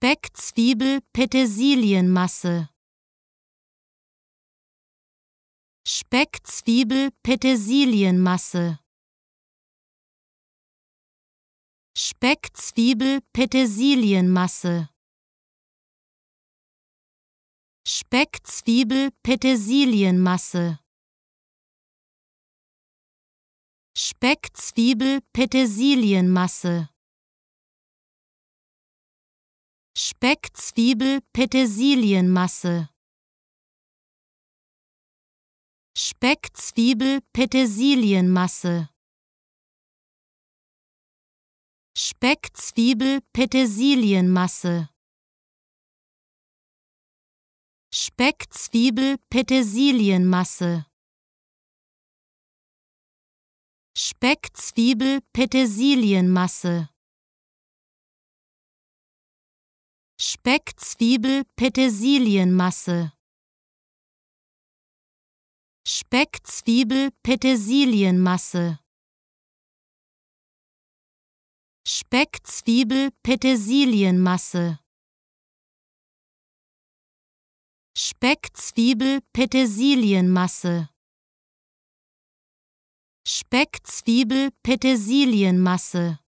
Speck-Zwiebel-Petersilienmasse. speckzwiebel petersilienmasse speckzwiebel petersilienmasse speckzwiebel petersilienmasse speck petersilienmasse Speck-Zwiebel-Petersilienmasse. speckzwiebel petersilienmasse speckzwiebel petersilienmasse speckzwiebel petersilienmasse speck petersilienmasse Speck-Zwiebel-Petersilienmasse. Speck-Zwiebel-Petersilienmasse. Speck-Zwiebel-Petersilienmasse. Speck-Zwiebel-Petersilienmasse. Speck-Zwiebel-Petersilienmasse.